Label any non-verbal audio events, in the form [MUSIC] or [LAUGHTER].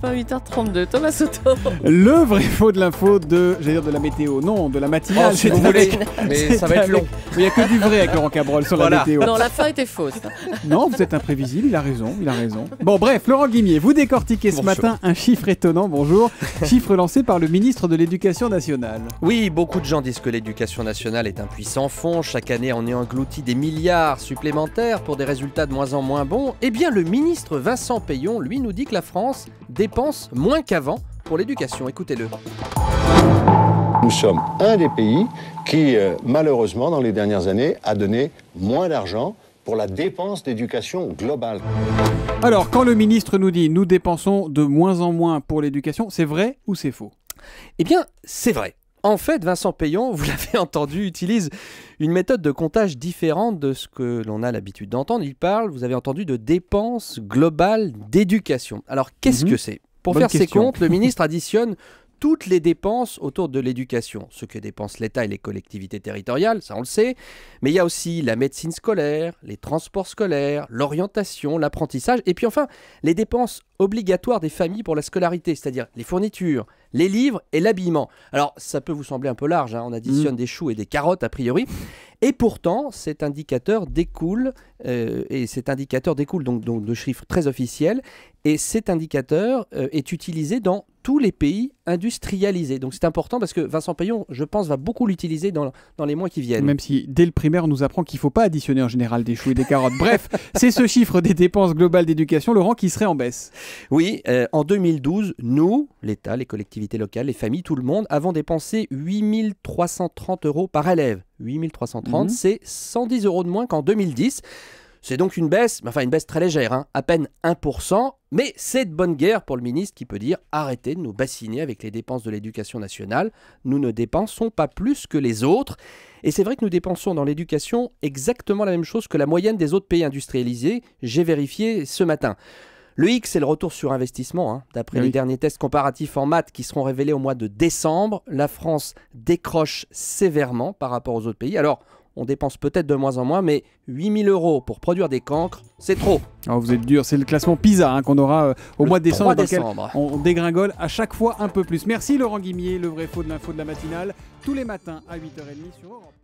Pas 8h32. Thomas Soto. Le vrai faux de l'info de, j'allais dire de la météo, non, de la matinale, oh, si vous Mais ça va être long. Il n'y a que du vrai avec Laurent Cabrol sur la météo. Non, la fin était fausse. Hein. Non, vous êtes imprévisible, il a raison, il a raison. Bon, bref, Laurent Guimier, vous décortiquez ce matin un chiffre étonnant, bonjour. Chiffre lancé par le ministre de l'Éducation nationale. Oui, beaucoup de gens disent que l'éducation nationale est un puits sans fond. Chaque année, on est englouti des milliards supplémentaires pour des résultats de moins en moins bons. Eh bien, le ministre Vincent Payon, lui, nous dit que la France dépense moins qu'avant pour l'éducation. Écoutez-le. Nous sommes un des pays qui, euh, malheureusement, dans les dernières années, a donné moins d'argent pour la dépense d'éducation globale. Alors, quand le ministre nous dit nous dépensons de moins en moins pour l'éducation, c'est vrai ou c'est faux Eh bien, c'est vrai. En fait, Vincent Payon, vous [LAUGHS] l'avez entendu, utilise une méthode de comptage différente de ce que l'on a l'habitude d'entendre. Il parle, vous avez entendu, de dépenses globales d'éducation. Alors, qu'est-ce mhm. que c'est Pour faire ses comptes, le [LAUGHS] ministre additionne toutes les dépenses autour de l'éducation, ce que dépensent l'État et les collectivités territoriales, ça on le sait, mais il y a aussi la médecine scolaire, les transports scolaires, l'orientation, l'apprentissage, et puis enfin les dépenses obligatoires des familles pour la scolarité, c'est-à-dire les fournitures, les livres et l'habillement. Alors, ça peut vous sembler un peu large, hein, on additionne mm. des choux et des carottes a priori. Et pourtant, cet indicateur découle, euh, et cet indicateur découle donc, de chiffres très officiels, et cet indicateur euh, est utilisé dans tous les pays industrialisés. Donc c'est important parce que Vincent Payon, je pense, va beaucoup l'utiliser dans, dans, les mois qui viennent. Même si dès le primaire, on nous apprend qu'il ne faut pas additionner en général des choux et des carottes. Bref, [LAUGHS] c'est ce chiffre des dépenses globales d'éducation, Laurent, qui serait en baisse. Oui, euh, en 2012, nous, l'État, les collectivités locales, les familles, tout le monde, avons dépensé 8330 euros par élève. 8330, 330, mhm. c'est 110 euros de moins qu'en 2010. C'est donc une baisse, enfin une baisse très légère, hein. à peine 1%. Mais c'est de bonne guerre pour le ministre qui peut dire arrêtez de nous bassiner avec les dépenses de l'éducation nationale, nous ne dépensons pas plus que les autres. Et c'est vrai que nous dépensons dans l'éducation exactement la même chose que la moyenne des autres pays industrialisés, j'ai vérifié ce matin. Le X, c'est le retour sur investissement. Hein, d'après ah les derniers tests comparatifs en maths qui seront révélés au mois de décembre, la France décroche sévèrement par rapport aux autres pays. Alors, on dépense peut-être de moins en moins, mais 8000 euros pour produire des cancres, c'est trop. Oh, vous êtes dur, c'est le classement PISA hein, qu'on aura euh, au mois de décembre, décembre. on dégringole à chaque fois un peu plus. Merci Laurent Guimier, le vrai faux de l'info de la matinale, tous les matins à 8h30 sur Europe.